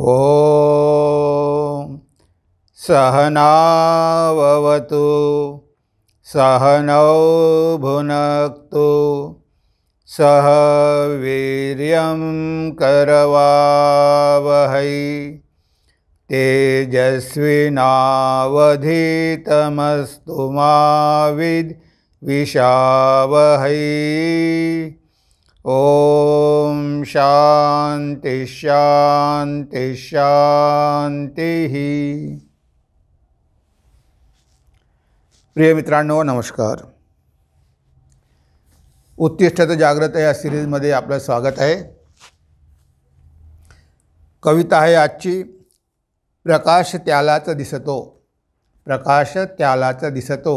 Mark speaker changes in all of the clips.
Speaker 1: ॐ सहनाववतु सहनौ भुनक्तु सह वीर्यं करवावहै तेजस्विनावधीतमस्तु मा विद् ओम शांते शांते ही प्रिय मित्रांनो नमस्कार उत्तिष्ठत जागृत या सिरीजमध्ये आपलं स्वागत आहे कविता आहे आजची प्रकाश त्यालाच दिसतो प्रकाश त्यालाच दिसतो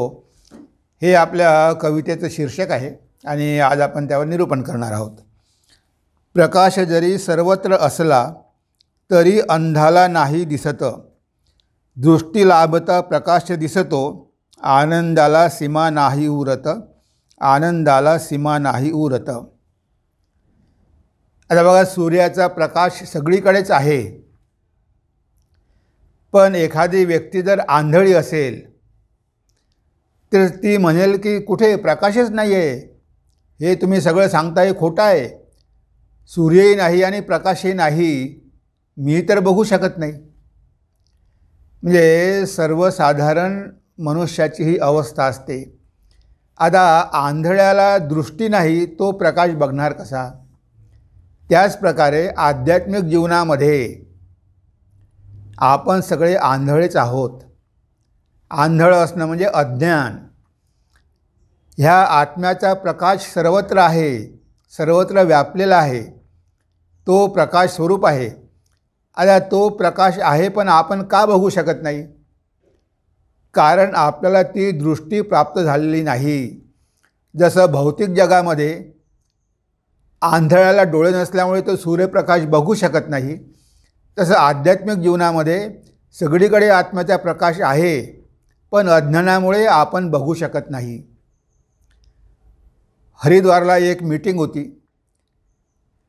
Speaker 1: हे आपल्या कवितेचं शीर्षक आहे आणि आज आपण त्यावर निरूपण करणार आहोत प्रकाश जरी सर्वत्र असला तरी अंधाला नाही दिसत दृष्टी लाभता प्रकाश दिसतो आनंदाला सीमा नाही उरत आनंदाला सीमा नाही उरत आता बघा सूर्याचा प्रकाश सगळीकडेच आहे पण एखादी व्यक्ती जर आंधळी असेल तर ती म्हणेल की कुठे प्रकाशच नाही आहे हे तुम्ही सगळं सांगताय खोटं आहे सूर्यही नाही आणि प्रकाशही नाही मी तर बघू शकत नाही म्हणजे सर्वसाधारण मनुष्याची ही अवस्था असते आता आंधळ्याला दृष्टी नाही तो प्रकाश बघणार कसा त्याचप्रकारे आध्यात्मिक जीवनामध्ये आपण सगळे आंधळेच आहोत आंधळं असणं म्हणजे अज्ञान ह्या आत्म्याचा प्रकाश सर्वत्र आहे सर्वत्र व्यापलेला आहे तो प्रकाश स्वरूप आहे आता तो प्रकाश आहे पण आपण का बघू शकत नाही कारण आपल्याला ती दृष्टी प्राप्त झालेली नाही जसं भौतिक जगामध्ये आंधळ्याला डोळे नसल्यामुळे तो सूर्यप्रकाश बघू शकत नाही तसं आध्यात्मिक जीवनामध्ये सगळीकडे आत्म्याचा प्रकाश आहे पण अज्ञानामुळे आपण बघू शकत नाही हरिद्वारला एक मीटिंग होती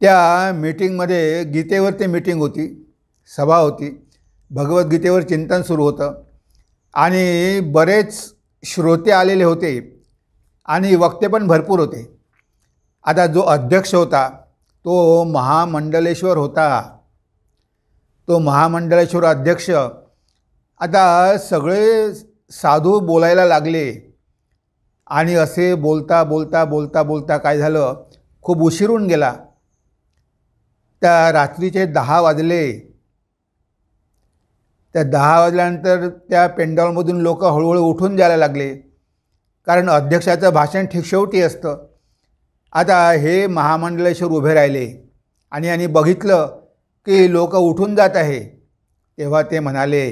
Speaker 1: त्या मीटिंगमध्ये गीतेवरती मीटिंग होती सभा होती भगवद्गीतेवर चिंतन सुरू होतं आणि बरेच श्रोते आलेले होते आणि वक्ते पण भरपूर होते आता जो अध्यक्ष होता तो महामंडलेश्वर होता तो महामंडलेश्वर अध्यक्ष आता सगळे साधू बोलायला लागले आणि असे बोलता बोलता बोलता बोलता काय झालं खूप उशिरून गेला त्या रात्रीचे दहा वाजले त्या दहा वाजल्यानंतर त्या पेंडॉलमधून लोक हळूहळू उठून जायला लागले कारण अध्यक्षाचं भाषण ठीक शेवटी असतं आता हे महामंडळेश्वर उभे राहिले आणि यांनी बघितलं की लोक उठून जात आहे तेव्हा ते म्हणाले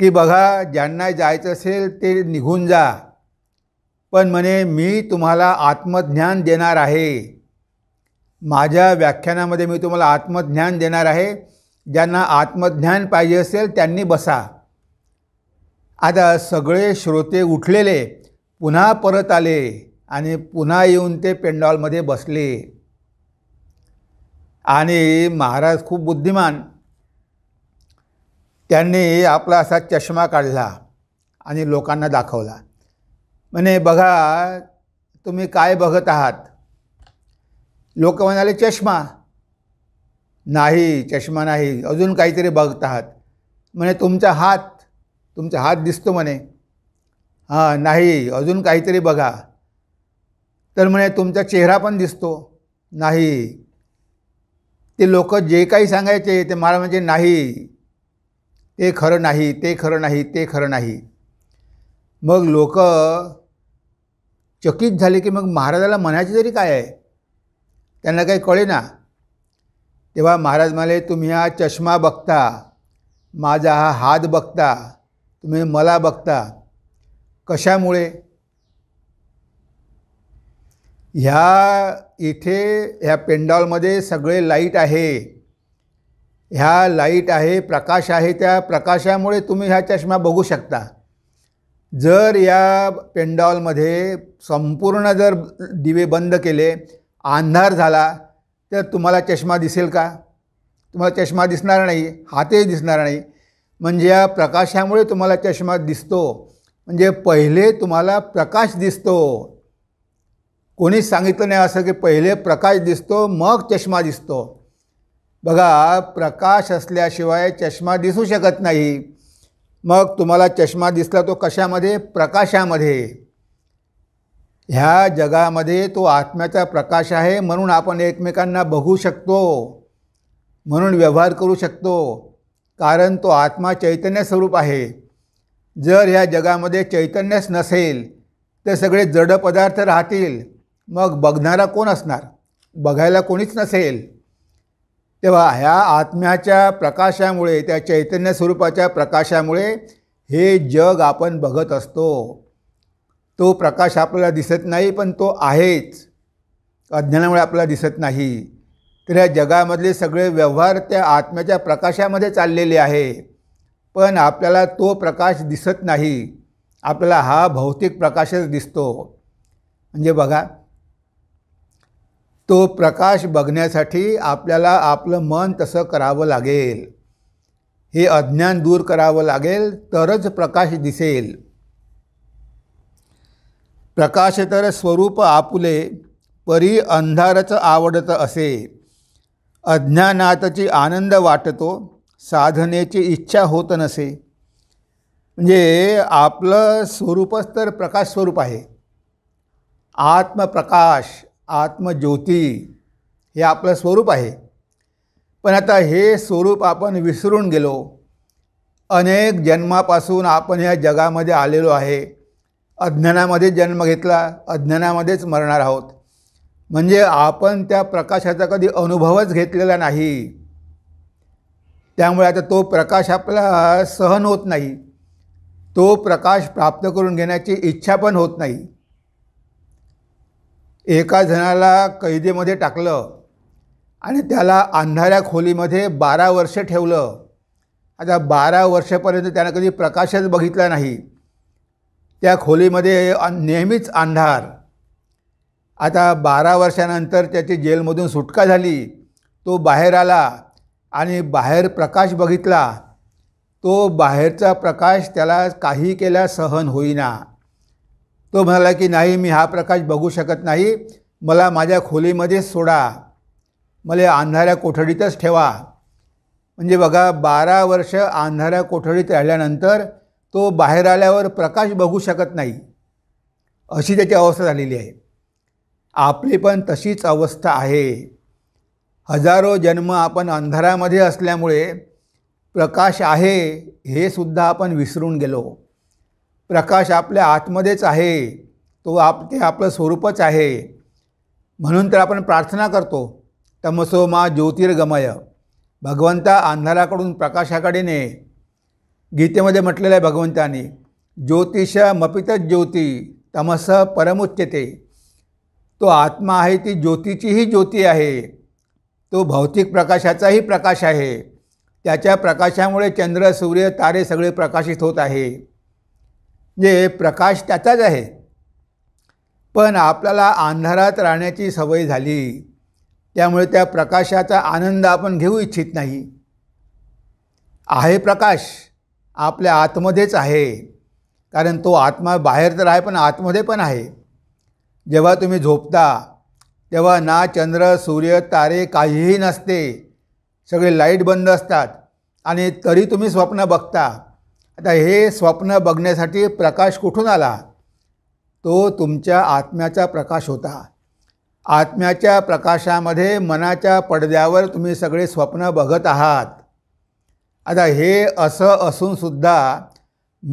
Speaker 1: की बघा ज्यांना जायचं असेल ते निघून जा पण म्हणे मी तुम्हाला आत्मज्ञान देणार आहे माझ्या व्याख्यानामध्ये मी तुम्हाला आत्मज्ञान देणार आहे ज्यांना आत्मज्ञान पाहिजे असेल त्यांनी बसा आता सगळे श्रोते उठलेले पुन्हा परत आले आणि पुन्हा येऊन ते पेंडॉलमध्ये बसले आणि महाराज खूप बुद्धिमान त्यांनी आपला असा चष्मा काढला आणि लोकांना दाखवला म्हणे बघा तुम्ही काय बघत आहात लोक म्हणाले चष्मा नाही चष्मा नाही अजून काहीतरी बघत आहात म्हणे तुमचा हात तुमचा हात दिसतो म्हणे हां नाही अजून काहीतरी बघा तर म्हणे तुमचा चेहरा पण दिसतो नाही ते लोक जे काही सांगायचे ते मला म्हणजे नाही ते खरं नाही ते खरं नाही ते खरं नाही मग लोक चकित झाले की मग महाराजाला म्हणायचे तरी काय आहे त्यांना काही कळे ना तेव्हा महाराज म्हणाले तुम्ही हा चष्मा बघता माझा हा हात बघता तुम्ही मला बघता कशामुळे ह्या इथे ह्या पेंडॉलमध्ये सगळे लाईट आहे ह्या लाईट आहे प्रकाश आहे त्या प्रकाशामुळे तुम्ही ह्या चष्मा बघू शकता जर या पेंडॉलमध्ये संपूर्ण जर दिवे बंद केले अंधार झाला तर तुम्हाला चष्मा दिसेल का तुम्हाला चष्मा दिसणार नाही हातही दिसणार नाही म्हणजे या प्रकाशामुळे तुम्हाला चष्मा दिसतो म्हणजे पहिले तुम्हाला प्रकाश दिसतो कोणीच सांगितलं नाही असं की पहिले प्रकाश दिसतो मग चष्मा दिसतो बघा प्रकाश असल्याशिवाय चष्मा दिसू शकत नाही मग तुम्हाला चष्मा दिसला तो कशामध्ये प्रकाशामध्ये ह्या जगामध्ये तो आत्म्याचा प्रकाश आहे म्हणून आपण एकमेकांना बघू शकतो म्हणून व्यवहार करू शकतो कारण तो आत्मा चैतन्य स्वरूप आहे जर ह्या जगामध्ये चैतन्यच नसेल तर सगळे जड पदार्थ राहतील मग बघणारा कोण असणार बघायला कोणीच नसेल तेव्हा ह्या आत्म्याच्या प्रकाशामुळे त्या चैतन्य स्वरूपाच्या प्रकाशामुळे हे जग आपण बघत असतो तो प्रकाश आपल्याला दिसत नाही पण तो आहेच अज्ञानामुळे आपल्याला दिसत नाही तर ह्या जगामधले सगळे व्यवहार त्या आत्म्याच्या प्रकाशामध्ये चाललेले आहे पण आपल्याला तो प्रकाश दिसत नाही आपल्याला हा भौतिक प्रकाशच दिसतो म्हणजे बघा तो प्रकाश बघण्यासाठी आपल्याला आपलं मन तसं करावं लागेल हे अज्ञान दूर करावं लागेल तरच प्रकाश दिसेल प्रकाश तर स्वरूप आपुले परी अंधारच आवडत असे अज्ञानातची आनंद वाटतो साधनेची इच्छा होत नसे म्हणजे आपलं स्वरूपच तर प्रकाश स्वरूप आहे आत्मप्रकाश आत्मज्योती हे आपलं स्वरूप आहे पण आता हे स्वरूप आपण विसरून गेलो अनेक जन्मापासून आपण या जगामध्ये आलेलो आहे अज्ञानामध्ये जन्म घेतला अज्ञानामध्येच मरणार आहोत म्हणजे आपण त्या प्रकाशाचा कधी अनुभवच घेतलेला नाही त्यामुळे आता तो प्रकाश आपला सहन होत नाही तो प्रकाश प्राप्त करून घेण्याची इच्छा पण होत नाही एका जणाला कैदेमध्ये टाकलं आणि त्याला अंधाऱ्या खोलीमध्ये बारा वर्ष ठेवलं आता बारा वर्षापर्यंत त्यानं कधी प्रकाशच बघितला नाही त्या खोलीमध्ये नेहमीच अंधार आता बारा वर्षानंतर त्याची जेलमधून सुटका झाली तो बाहेर आला आणि बाहेर प्रकाश बघितला तो बाहेरचा प्रकाश त्याला काही केला सहन होईना तो म्हणाला की नाही मी हा प्रकाश बघू शकत नाही मला माझ्या खोलीमध्येच सोडा मला अंधाऱ्या कोठडीतच ठेवा म्हणजे बघा बारा वर्ष अंधाऱ्या कोठडीत राहिल्यानंतर तो बाहेर आल्यावर प्रकाश बघू शकत नाही अशी त्याची अवस्था झालेली आहे आपली पण तशीच अवस्था आहे हजारो जन्म आपण अंधारामध्ये असल्यामुळे प्रकाश आहे हे सुद्धा आपण विसरून गेलो प्रकाश आपल्या आतमध्येच आहे तो आप ते आपलं स्वरूपच आहे म्हणून तर आपण प्रार्थना करतो तमसो मा ज्योतिर्गमय भगवंता अंधाराकडून प्रकाशाकडे ने गीतेमध्ये म्हटलेलं आहे भगवंताने ज्योतिष मपितच ज्योती तमस परमुच्यते तो आत्मा आहे ती ज्योतीचीही ज्योती आहे तो भौतिक प्रकाशाचाही प्रकाश आहे त्याच्या प्रकाशामुळे चंद्र सूर्य तारे सगळे प्रकाशित होत आहे जे प्रकाश त्याचाच आहे पण आपल्याला अंधारात राहण्याची सवय झाली त्यामुळे त्या प्रकाशाचा आनंद आपण घेऊ इच्छित नाही आहे प्रकाश आपल्या आतमध्येच आहे कारण तो आत्मा बाहेर तर आहे पण आतमध्ये पण आहे जेव्हा तुम्ही झोपता तेव्हा ना चंद्र सूर्य तारे काहीही नसते सगळे लाईट बंद असतात आणि तरी तुम्ही स्वप्न बघता आता हे स्वप्न बघण्यासाठी प्रकाश कुठून आला तो तुमच्या आत्म्याचा प्रकाश होता आत्म्याच्या प्रकाशामध्ये मनाच्या पडद्यावर तुम्ही सगळे स्वप्न बघत आहात आता हे असं असूनसुद्धा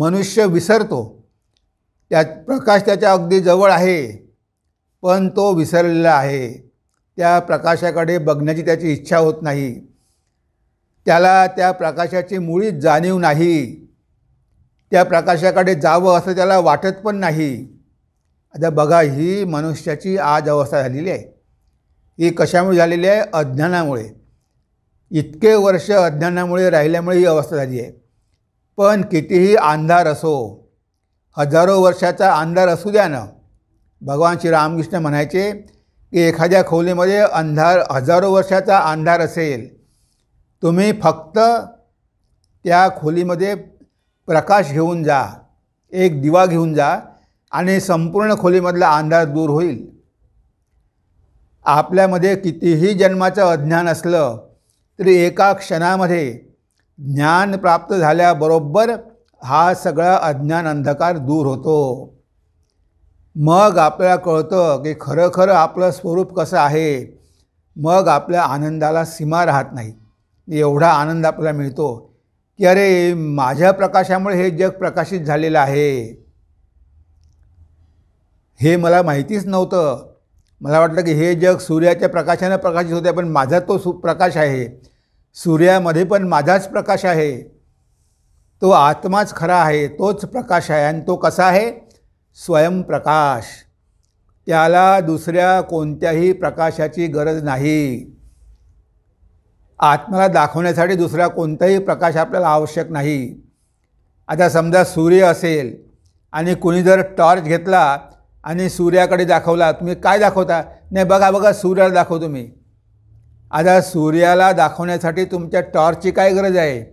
Speaker 1: मनुष्य विसरतो त्या प्रकाश त्याच्या अगदी जवळ आहे पण तो विसरलेला आहे त्या प्रकाशाकडे बघण्याची त्याची इच्छा होत नाही त्याला त्या प्रकाशाची मुळीच जाणीव नाही त्या प्रकाशाकडे जावं असं त्याला वाटत पण नाही आता बघा ही मनुष्याची आज अवस्था झालेली आहे ही कशामुळे झालेली आहे अज्ञानामुळे इतके वर्ष अज्ञानामुळे राहिल्यामुळे ही अवस्था झाली आहे पण कितीही अंधार असो हजारो वर्षाचा अंधार असू द्या ना भगवान श्री रामकृष्ण म्हणायचे की एखाद्या खोलीमध्ये अंधार हजारो वर्षाचा अंधार असेल तुम्ही फक्त त्या खोलीमध्ये प्रकाश घेऊन जा एक दिवा घेऊन जा आणि संपूर्ण खोलीमधला अंधार दूर होईल आपल्यामध्ये कितीही जन्माचं अज्ञान असलं तरी एका क्षणामध्ये ज्ञान प्राप्त झाल्याबरोबर हा सगळा अज्ञान अंधकार दूर होतो मग आपल्याला कळतं की खरं खरं आपलं स्वरूप कसं आहे मग आपल्या आनंदाला सीमा राहत नाही एवढा आनंद आपल्याला मिळतो की अरे माझ्या प्रकाशामुळे हे जग प्रकाशित झालेलं आहे हे मला माहितीच नव्हतं मला वाटलं की हे जग सूर्याच्या प्रकाशानं प्रकाशित होते पण माझा तो सु प्रकाश आहे सूर्यामध्ये पण माझाच प्रकाश आहे तो आत्माच खरा आहे तोच प्रकाश आहे आणि तो कसा आहे स्वयंप्रकाश त्याला दुसऱ्या कोणत्याही प्रकाशाची गरज नाही आत्म्याला दाखवण्यासाठी दुसरा कोणताही प्रकाश आपल्याला आवश्यक नाही आता समजा सूर्य असेल आणि कुणी जर टॉर्च घेतला आणि सूर्याकडे दाखवला तुम्ही काय दाखवता नाही बघा बघा सूर्याला दाखव तुम्ही आता सूर्याला दाखवण्यासाठी तुमच्या टॉर्चची काय गरज आहे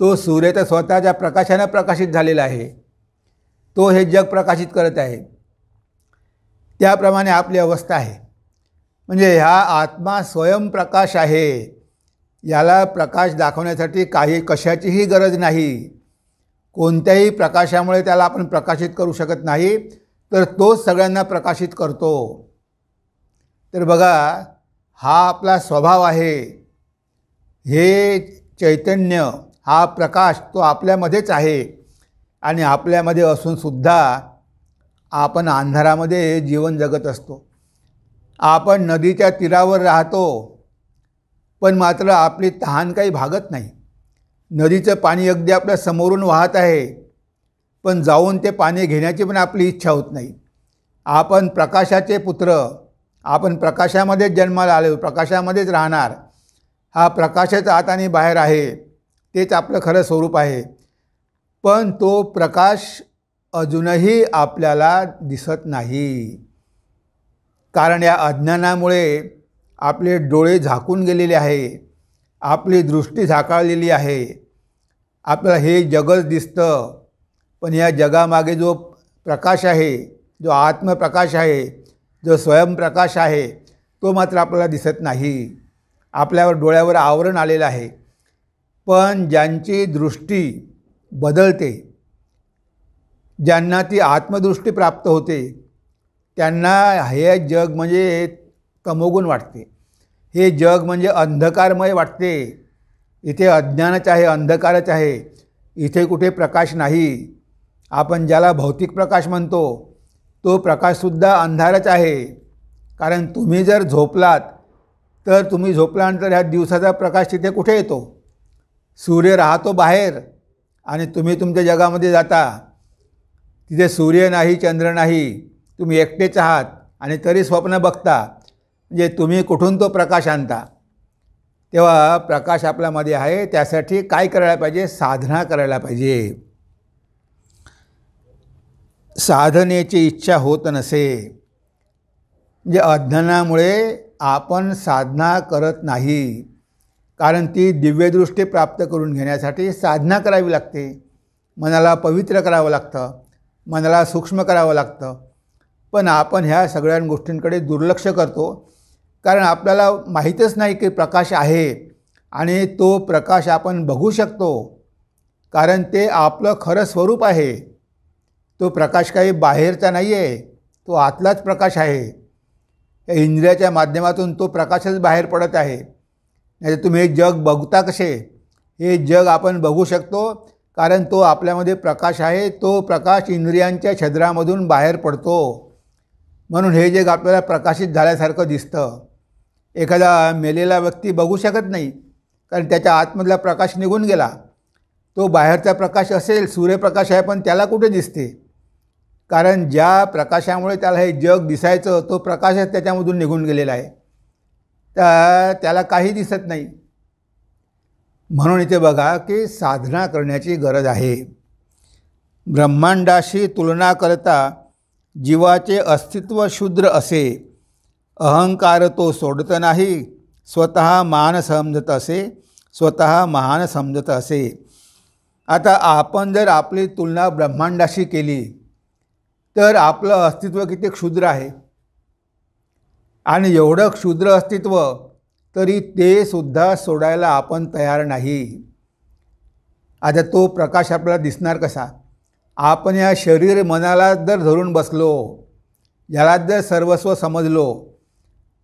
Speaker 1: तो सूर्य तर स्वतःच्या प्रकाशानं प्रकाशित झालेला आहे तो हे जग प्रकाशित करत आहे त्याप्रमाणे आपली अवस्था आहे म्हणजे ह्या आत्मा स्वयंप्रकाश आहे याला प्रकाश दाखवण्यासाठी काही कशाचीही गरज नाही कोणत्याही प्रकाशामुळे त्याला आपण प्रकाशित करू शकत नाही तर तोच सगळ्यांना प्रकाशित करतो तर बघा हा आपला स्वभाव आहे हे चैतन्य हा प्रकाश तो आपल्यामध्येच आहे आणि आपल्यामध्ये असूनसुद्धा आपण अंधारामध्ये जीवन जगत असतो आपण नदीच्या तीरावर राहतो पण मात्र आपली तहान काही भागत नाही नदीचं पाणी अगदी आपल्या समोरून वाहत आहे पण जाऊन ते पाणी घेण्याची पण आपली इच्छा होत नाही आपण प्रकाशाचे पुत्र आपण प्रकाशामध्येच जन्माला आलो प्रकाशामध्येच राहणार हा प्रकाशच आत आणि बाहेर आहे तेच आपलं खरं स्वरूप आहे पण तो प्रकाश अजूनही आपल्याला दिसत नाही कारण या अज्ञानामुळे आपले डोळे झाकून गेलेले आहे आपली दृष्टी झाकाळलेली आहे आपल्याला हे जगच दिसतं पण या जगामागे जो प्रकाश आहे जो आत्मप्रकाश आहे जो स्वयंप्रकाश आहे तो मात्र आपल्याला दिसत नाही आपल्यावर डोळ्यावर आवरण आलेलं आहे पण ज्यांची दृष्टी बदलते ज्यांना ती आत्मदृष्टी प्राप्त होते त्यांना हे जग म्हणजे कमोगुण वाटते हे जग म्हणजे अंधकारमय वाटते इथे अज्ञानच आहे अंधकारच आहे इथे कुठे प्रकाश नाही आपण ज्याला भौतिक प्रकाश म्हणतो तो प्रकाशसुद्धा अंधारच आहे कारण तुम्ही जर झोपलात तर तुम्ही झोपल्यानंतर ह्या दिवसाचा प्रकाश तिथे कुठे येतो सूर्य राहतो बाहेर आणि तुम्ही तुमच्या जगामध्ये जाता तिथे सूर्य नाही चंद्र नाही तुम्ही एकटेच आहात आणि तरी स्वप्न बघता म्हणजे तुम्ही कुठून तो प्रकाश आणता तेव्हा प्रकाश आपल्यामध्ये आहे त्यासाठी काय करायला पाहिजे साधना करायला पाहिजे साधनेची इच्छा होत नसे म्हणजे अध्ययनामुळे आपण साधना करत नाही कारण ती दिव्यदृष्टी प्राप्त करून घेण्यासाठी साधना करावी लागते मनाला पवित्र करावं लागतं मनाला सूक्ष्म करावं लागतं पण आपण ह्या सगळ्या गोष्टींकडे दुर्लक्ष करतो कारण आपल्याला माहीतच नाही की प्रकाश आहे आणि तो प्रकाश आपण बघू शकतो कारण ते आपलं खरं स्वरूप आहे तो प्रकाश काही बाहेरचा नाही आहे तो आतलाच प्रकाश आहे या इंद्रियाच्या माध्यमातून तो प्रकाशच बाहेर पडत आहे नाही तुम्ही हे जग बघता कसे हे जग आपण बघू शकतो कारण तो आपल्यामध्ये प्रकाश आहे तो प्रकाश इंद्रियांच्या छद्रामधून बाहेर पडतो म्हणून हे जग आपल्याला प्रकाशित झाल्यासारखं दिसतं एखादा मेलेला व्यक्ती बघू शकत नाही कारण त्याच्या आतमधला प्रकाश निघून गेला तो बाहेरचा प्रकाश असेल सूर्यप्रकाश आहे पण त्याला कुठे दिसते कारण ज्या प्रकाशामुळे त्याला हे जग दिसायचं तो प्रकाशच त्याच्यामधून निघून गेलेला आहे तर त्याला काही दिसत नाही म्हणून इथे बघा की साधना करण्याची गरज आहे ब्रह्मांडाशी तुलना करता जीवाचे अस्तित्व शूद्र असे अहंकार तो सोडत नाही स्वतः मान समजत असे स्वतः महान समजत असे आता आपण जर आपली तुलना ब्रह्मांडाशी केली तर आपलं अस्तित्व किती क्षुद्र आहे आणि एवढं क्षुद्र अस्तित्व तरी ते सुद्धा सोडायला आपण तयार नाही आता तो प्रकाश आपल्याला दिसणार कसा आपण या शरीर मनाला जर धरून बसलो याला जर सर्वस्व समजलो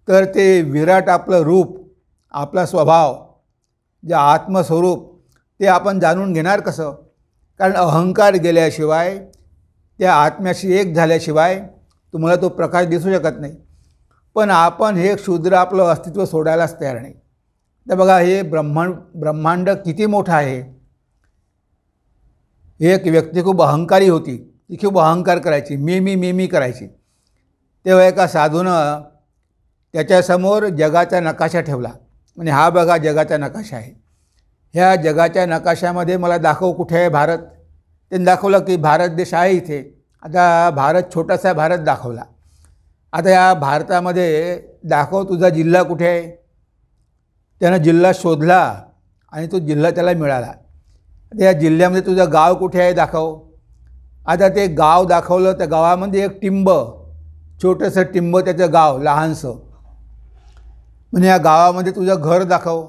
Speaker 1: तर ते विराट आपलं रूप आपला स्वभाव जे आत्मस्वरूप ते आपण जाणून घेणार कसं कारण अहंकार गेल्याशिवाय त्या आत्म्याशी एक झाल्याशिवाय तुम्हाला तो प्रकाश दिसू शकत नाही पण आपण हे शूद्र आपलं अस्तित्व सोडायलाच तयार नाही तर बघा हे ब्रह्मांड ब्रह्मांड किती मोठं आहे एक व्यक्ती खूप अहंकारी होती ती खूप अहंकार करायची मी मी मी मी करायची तेव्हा एका साधूनं त्याच्यासमोर जगाचा नकाशा ठेवला म्हणजे हा बघा जगाचा नकाशा आहे ह्या जगाच्या नकाशामध्ये मला दाखव कुठे आहे भारत त्यांनी दाखवलं की भारत देश आहे इथे आता भारत छोटासा भारत दाखवला आता या भारतामध्ये दाखव तुझा जिल्हा कुठे आहे त्यानं जिल्हा शोधला आणि तो जिल्हा त्याला मिळाला आता या जिल्ह्यामध्ये तुझं गाव कुठे आहे दाखव आता ते गाव दाखवलं त्या गावामध्ये एक टिंब छोटंसं टिंब त्याचं गाव लहानसं म्हणजे या गावामध्ये तुझं घर दाखव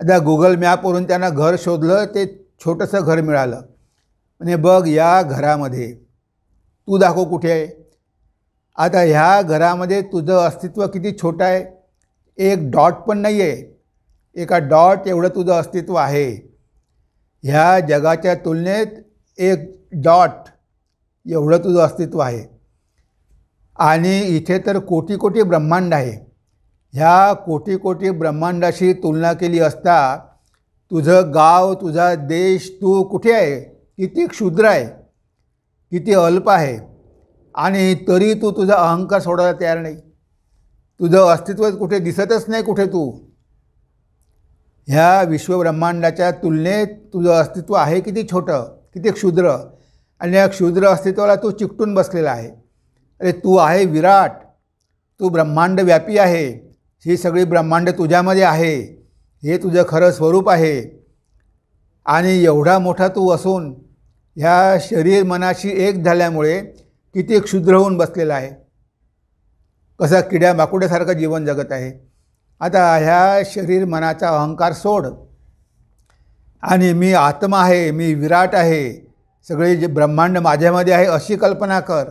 Speaker 1: आता गुगल मॅपवरून त्यांना घर शोधलं ते छोटंसं घर मिळालं म्हणजे बघ या घरामध्ये तू दाखव कुठे आहे आता ह्या घरामध्ये तुझं अस्तित्व किती छोटं आहे एक डॉट पण नाही आहे एका डॉट एवढं तुझं अस्तित्व आहे ह्या जगाच्या तुलनेत एक डॉट एवढं तुझं अस्तित्व आहे आणि इथे तर कोटी कोटी ब्रह्मांड आहे ह्या कोटी कोटी ब्रह्मांडाशी तुलना केली असता तुझं गाव तुझा देश तू कुठे आहे किती क्षुद्र आहे किती अल्प आहे आणि तरी तू तुझा अहंकार सोडायला तयार नाही तुझं अस्तित्व कुठे दिसतच नाही कुठे तू ह्या विश्वब्रह्मांडाच्या तुलनेत तुझं अस्तित्व आहे किती छोटं किती क्षुद्र आणि या क्षुद्र अस्तित्वाला तू चिकटून बसलेला आहे अरे तू आहे विराट तू ब्रह्मांडव्यापी आहे ही सगळी ब्रह्मांड तुझ्यामध्ये आहे हे तुझं खरं स्वरूप आहे आणि एवढा मोठा तू असून ह्या शरीर मनाशी एक झाल्यामुळे किती क्षुद्र होऊन बसलेला आहे कसं किड्या माकुड्यासारखं जीवन जगत आहे आता ह्या शरीर मनाचा अहंकार सोड आणि मी आत्मा आहे मी विराट आहे सगळे जे ब्रह्मांड माझ्यामध्ये आहे अशी कल्पना कर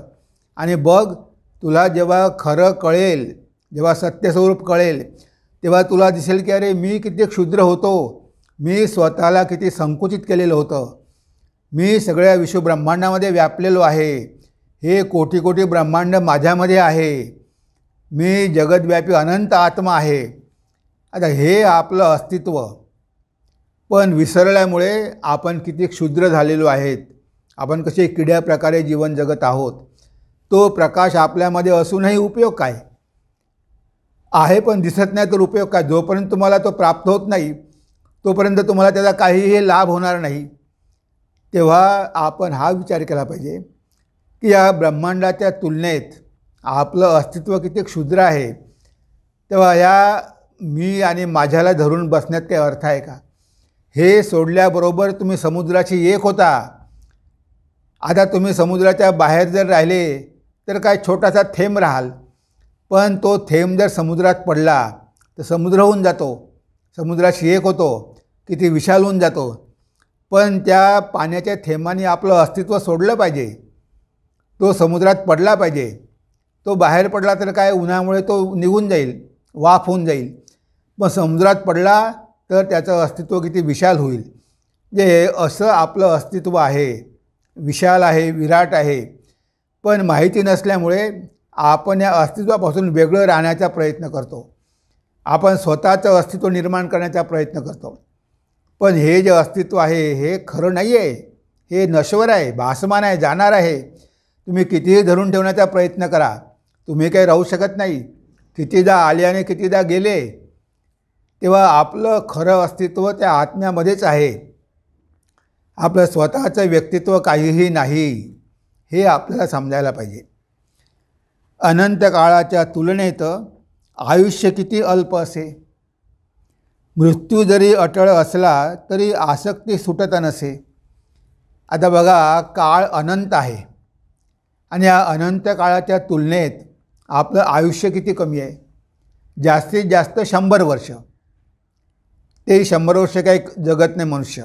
Speaker 1: आणि बघ तुला जेव्हा खरं कळेल जेव्हा सत्यस्वरूप कळेल तेव्हा तुला दिसेल की अरे मी किती क्षुद्र होतो मी स्वतःला किती संकुचित केलेलं होतं मी सगळ्या विश्वब्रह्मांडामध्ये व्यापलेलो आहे हे कोटी कोटी ब्रह्मांड माझ्यामध्ये आहे मी जगदव्यापी अनंत आत्मा आहे आता हे आपलं अस्तित्व पण विसरल्यामुळे आपण किती क्षुद्र झालेलो आहेत आपण कसे किड्या प्रकारे जीवन जगत आहोत तो प्रकाश आपल्यामध्ये असूनही उपयोग काय आहे पण दिसत नाही तर उपयोग काय जोपर्यंत तुम्हाला तो प्राप्त होत नाही तोपर्यंत तुम्हाला त्याचा काहीही लाभ होणार नाही तेव्हा आपण हा विचार केला पाहिजे की या ब्रह्मांडाच्या तुलनेत आपलं अस्तित्व किती क्षुद्र आहे तेव्हा या मी आणि माझ्याला धरून बसण्यात काही अर्थ आहे का हे सोडल्याबरोबर तुम्ही समुद्राशी एक होता आता तुम्ही समुद्राच्या बाहेर जर राहिले तर काय छोटासा थेंब राहाल पण तो थेंब जर समुद्रात पडला तर समुद्र होऊन जातो समुद्राशी एक होतो की ती विशाल होऊन जातो पण त्या पाण्याच्या थेंबाने आपलं अस्तित्व सोडलं पाहिजे तो समुद्रात पडला पाहिजे तो बाहेर पडला तर काय उन्हामुळे तो निघून जाईल वाफ होऊन जाईल पण समुद्रात पडला तर त्याचं अस्तित्व किती विशाल होईल जे असं आपलं अस्तित्व आहे विशाल आहे विराट आहे पण माहिती नसल्यामुळे आपण या अस्तित्वापासून वेगळं राहण्याचा प्रयत्न करतो आपण स्वतःचं अस्तित्व निर्माण करण्याचा प्रयत्न करतो पण हे जे अस्तित्व आहे हे खरं नाही आहे हे नश्वर आहे भासमान आहे जाणार आहे तुम्ही कितीही धरून ठेवण्याचा प्रयत्न करा तुम्ही काही राहू शकत नाही कितीदा आले आणि कितीदा गेले तेव्हा आपलं खरं अस्तित्व त्या आत्म्यामध्येच आहे आपलं स्वतःचं व्यक्तित्व काहीही नाही हे आपल्याला समजायला पाहिजे अनंत काळाच्या तुलनेत आयुष्य किती अल्प असे मृत्यू जरी अटळ असला तरी आसक्ती सुटत नसे आता बघा काळ अनंत आहे आणि या अनंत काळाच्या तुलनेत आपलं आयुष्य किती कमी आहे जास्तीत जास्त शंभर वर्ष ते शंभर वर्ष काही जगत नाही मनुष्य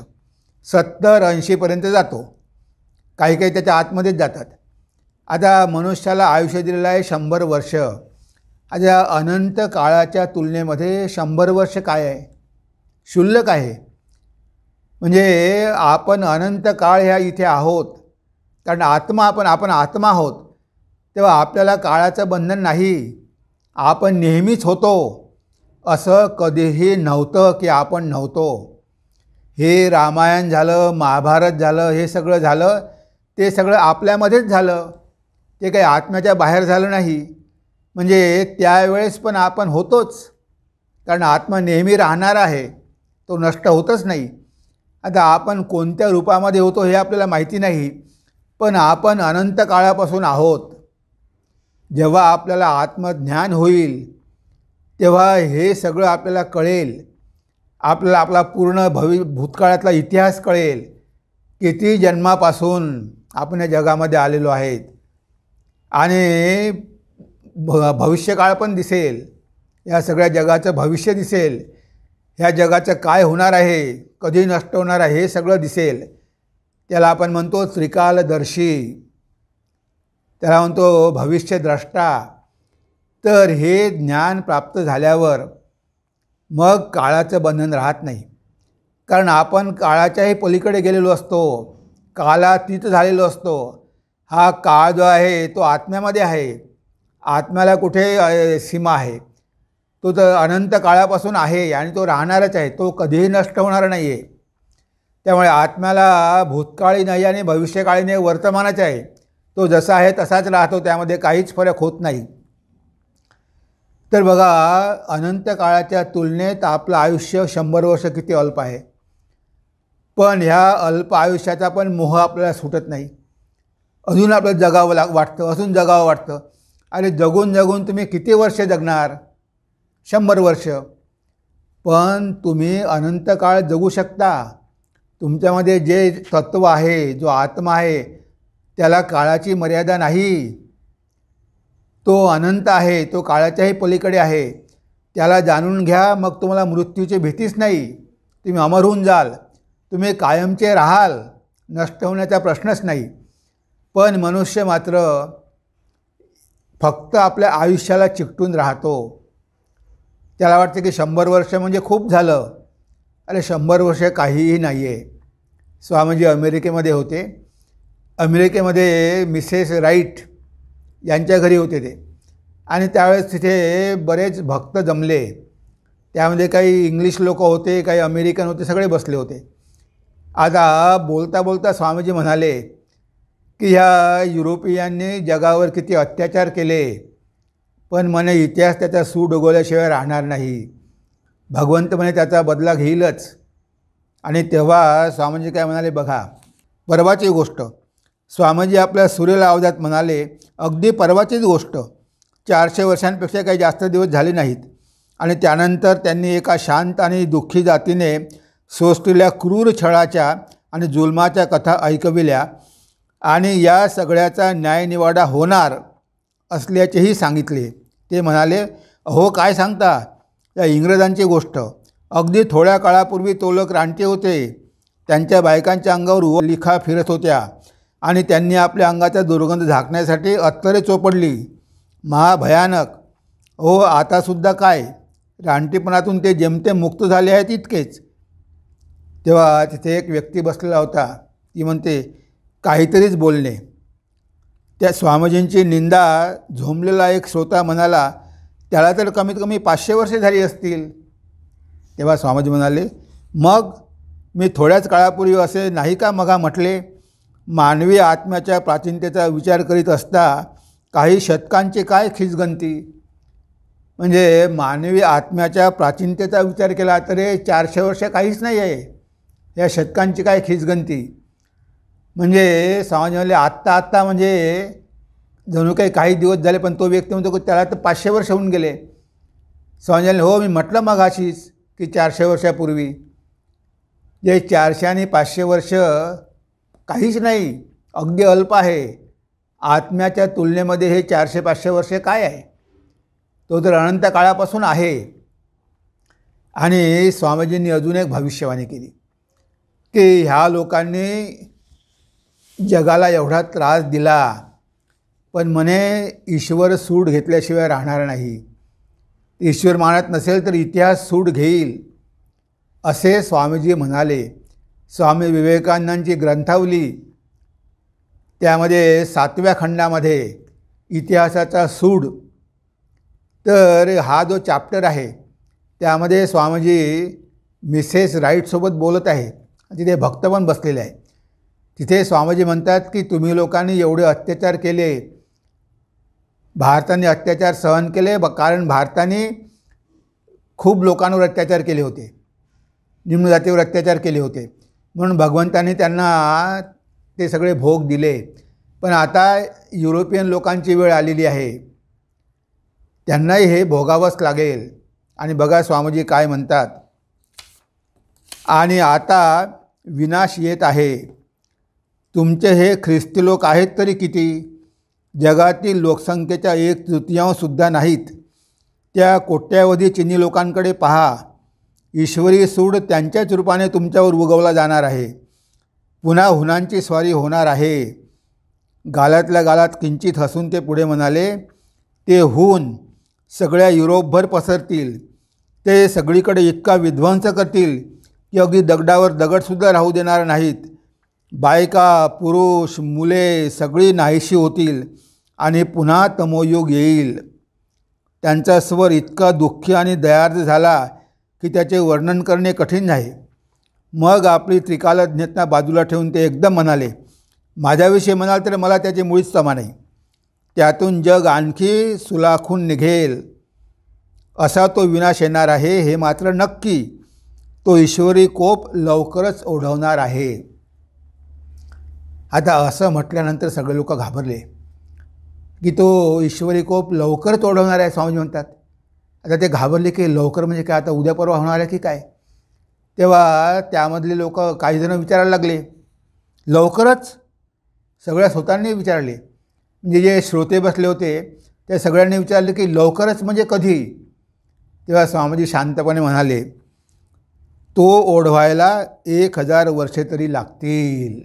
Speaker 1: सत्तर ऐंशीपर्यंत जातो काही काही त्याच्या आतमध्येच जातात आता मनुष्याला आयुष्य दिलेलं आहे शंभर वर्ष आता अनंत काळाच्या तुलनेमध्ये शंभर वर्ष काय आहे शुल्लक आहे म्हणजे आपण अनंत काळ ह्या इथे आहोत कारण आत्मा आपण आपण आत्मा आहोत तेव्हा आपल्याला काळाचं बंधन नाही आपण नेहमीच होतो असं कधीही नव्हतं की आपण नव्हतो हे रामायण झालं महाभारत झालं हे सगळं झालं ते सगळं आपल्यामध्येच झालं ते काही आत्म्याच्या बाहेर झालं नाही म्हणजे त्यावेळेस पण आपण होतोच कारण आत्मा नेहमी राहणार आहे तो नष्ट होतच नाही आता आपण कोणत्या रूपामध्ये होतो हे आपल्याला माहिती नाही पण आपण अनंत काळापासून आहोत जेव्हा आपल्याला आत्मज्ञान होईल तेव्हा हे सगळं आपल्याला कळेल आपल्याला आपला पूर्ण भवि भूतकाळातला इतिहास कळेल किती जन्मापासून आपण या जगामध्ये आलेलो आहेत आणि भ भविष्यकाळ पण दिसेल या सगळ्या जगाचं भविष्य दिसेल ह्या जगाचं काय होणार आहे कधी नष्ट होणार आहे हे सगळं दिसेल त्याला आपण म्हणतो त्रिकालदर्शी त्याला म्हणतो भविष्यद्रष्टा तर हे ज्ञान प्राप्त झाल्यावर मग काळाचं बंधन राहत नाही कारण आपण काळाच्याही पलीकडे गेलेलो असतो कालातीत झालेलो असतो हा काळ जो आहे तो आत्म्यामध्ये आहे आत्म्याला कुठे सीमा आहे तो तर अनंत काळापासून आहे आणि तो राहणारच आहे तो कधीही नष्ट होणार नाही आहे त्यामुळे आत्म्याला भूतकाळी नाही आणि भविष्यकाळी नाही आहे तो जसा आहे तसाच राहतो त्यामध्ये काहीच फरक होत नाही तर बघा अनंत काळाच्या तुलनेत आपलं आयुष्य शंभर वर्ष किती अल्प आहे पण ह्या अल्प आयुष्याचा पण मोह आपल्याला सुटत नाही अजून आपलं जगावं लाग वाटतं अजून जगावं वाटतं अरे जगून जगून तुम्ही किती वर्ष जगणार शंभर वर्ष पण तुम्ही अनंत काळ जगू शकता तुमच्यामध्ये जे तत्व आहे जो आत्मा आहे त्याला काळाची मर्यादा नाही तो अनंत आहे तो काळाच्याही पलीकडे आहे त्याला जाणून घ्या मग तुम्हाला मृत्यूची भीतीच नाही तुम्ही अमर होऊन जाल तुम्ही कायमचे राहाल नष्ट होण्याचा प्रश्नच नाही पण मनुष्य मात्र फक्त आपल्या आयुष्याला चिकटून राहतो त्याला वाटते की शंभर वर्ष म्हणजे खूप झालं अरे शंभर वर्ष काहीही नाही आहे स्वामीजी अमेरिकेमध्ये होते अमेरिकेमध्ये मिसेस राईट यांच्या घरी होते ते आणि त्यावेळेस तिथे बरेच भक्त जमले त्यामध्ये काही इंग्लिश लोक होते काही अमेरिकन होते सगळे बसले होते आता बोलता बोलता स्वामीजी म्हणाले की ह्या युरोपियांनी जगावर किती अत्याचार केले पण म्हणे इतिहास त्याचा सूड राहणार नाही भगवंत म्हणे त्याचा बदला घेईलच आणि तेव्हा स्वामीजी काय म्हणाले बघा परवाची गोष्ट स्वामीजी आपल्या सूर्यला अवजात म्हणाले अगदी परवाचीच गोष्ट चारशे वर्षांपेक्षा काही जास्त दिवस झाले नाहीत आणि त्यानंतर त्यांनी एका शांत आणि दुःखी जातीने सोसलेल्या क्रूर छळाच्या आणि जुलमाच्या कथा ऐकविल्या आणि या सगळ्याचा न्यायनिवाडा होणार असल्याचेही सांगितले ते म्हणाले हो काय सांगता या इंग्रजांची गोष्ट अगदी थोड्या काळापूर्वी तोलक रानटे होते त्यांच्या बायकांच्या अंगावर लिखा फिरत होत्या आणि त्यांनी आपल्या अंगाचा दुर्गंध झाकण्यासाठी अत्तरे चोपडली महाभयानक हो आतासुद्धा काय रानटीपणातून ते जेमते मुक्त झाले आहेत इतकेच तेव्हा तिथे एक व्यक्ती बसलेला होता ती म्हणते काहीतरीच बोलणे त्या स्वामीजींची निंदा झोंबलेला एक श्रोता म्हणाला त्याला तर कमीत कमी पाचशे वर्षे झाली असतील तेव्हा स्वामीजी म्हणाले मग मी थोड्याच काळापूर्वी असे नाही का मगा म्हटले मानवी आत्म्याच्या प्राचीनतेचा विचार करीत असता काही शतकांची काय खिचगंती म्हणजे मानवी आत्म्याच्या प्राचीनतेचा विचार केला तर चारशे वर्ष काहीच नाही आहे या शतकांची काय खिचगंती म्हणजे समाजवाले आत्ता आत्ता म्हणजे जणू काही काही दिवस झाले पण तो व्यक्ती म्हणतो की त्याला तर पाचशे वर्ष होऊन गेले समाजाने हो मी म्हटलं मग अशीच की चारशे वर्षापूर्वी जे चारशे आणि पाचशे वर्ष काहीच नाही अगदी अल्प आहे आत्म्याच्या तुलनेमध्ये हे चारशे पाचशे वर्षे काय आहे तो तर अनंत काळापासून आहे आणि स्वामीजींनी अजून एक भविष्यवाणी केली की ह्या लोकांनी जगाला एवढा त्रास दिला पण म्हणे ईश्वर सूड घेतल्याशिवाय राहणार नाही ईश्वर मानत नसेल तर इतिहास सूड घेईल असे स्वामीजी म्हणाले स्वामी विवेकानंदांची ग्रंथावली त्यामध्ये सातव्या खंडामध्ये इतिहासाचा सूड तर हा जो चॅप्टर आहे त्यामध्ये स्वामीजी मिसेस राईटसोबत बोलत आहे तिथे भक्त पण बसलेले आहे तिथे स्वामीजी म्हणतात की तुम्ही लोकांनी एवढे अत्याचार केले भारताने अत्याचार सहन केले ब कारण भारताने खूप लोकांवर अत्याचार केले होते निम्न जातीवर अत्याचार केले होते म्हणून भगवंताने त्यांना ते सगळे भोग दिले पण आता युरोपियन लोकांची वेळ आलेली आहे त्यांनाही हे भोगावंच लागेल आणि बघा स्वामीजी काय म्हणतात आणि आता विनाश येत आहे तुमचे हे ख्रिस्ती लोक आहेत तरी किती जगातील लोकसंख्येच्या एक तृतीयांशसुद्धा नाहीत त्या कोट्यावधी चिनी लोकांकडे पहा ईश्वरी सूड त्यांच्याच रूपाने तुमच्यावर उगवला जाणार आहे पुन्हा हुनांची स्वारी होणार आहे गालातल्या गालात किंचित हसून ते पुढे म्हणाले ते हून सगळ्या युरोपभर पसरतील ते सगळीकडे इतका विध्वंस करतील की अगदी दगडावर दगडसुद्धा राहू देणार नाहीत बायका पुरुष मुले सगळी नाहीशी होतील आणि पुन्हा तमोयुग येईल त्यांचा स्वर इतका दुःखी आणि दयार्द झाला की त्याचे वर्णन करणे कठीण नाही मग आपली त्रिकालज्ञता बाजूला ठेवून ते एकदम म्हणाले माझ्याविषयी म्हणाल तर मला त्याचे मुळीच समा नाही त्यातून जग आणखी सुलाखून निघेल असा तो विनाश येणार आहे हे मात्र नक्की तो ईश्वरी कोप लवकरच ओढवणार आहे आता असं म्हटल्यानंतर सगळे लोक घाबरले की तो ईश्वरी कोप लवकर तोडवणार आहे स्वामीजी म्हणतात आता ते घाबरले की लवकर म्हणजे काय आता उद्या परवा होणार आहे की काय तेव्हा त्यामधले लोक काही काहीजणं विचारायला लागले लवकरच सगळ्या स्वतःनी विचारले म्हणजे जे श्रोते बसले होते त्या सगळ्यांनी विचारले की लवकरच म्हणजे कधी तेव्हा स्वामीजी शांतपणे म्हणाले तो ओढवायला एक हजार वर्षे तरी लागतील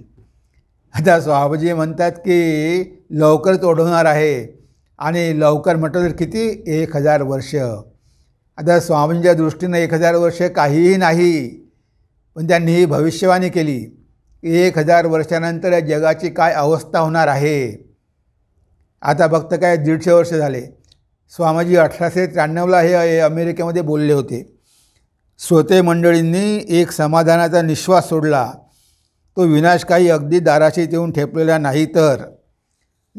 Speaker 1: आता स्वामीजी म्हणतात की लवकरच ओढवणार आहे आणि लवकर म्हटलं तर किती एक हजार वर्ष आता स्वामींच्या दृष्टीनं एक हजार वर्ष काहीही नाही पण त्यांनी ही भविष्यवाणी केली एक हजार वर्षानंतर या जगाची काय अवस्था होणार आहे आता फक्त काय दीडशे वर्ष झाले स्वामीजी अठराशे त्र्याण्णवला हे अमेरिकेमध्ये बोलले होते श्रोते मंडळींनी एक समाधानाचा निश्वास सोडला तो विनाश काही अगदी दाराशी येऊन ठेपलेला नाही तर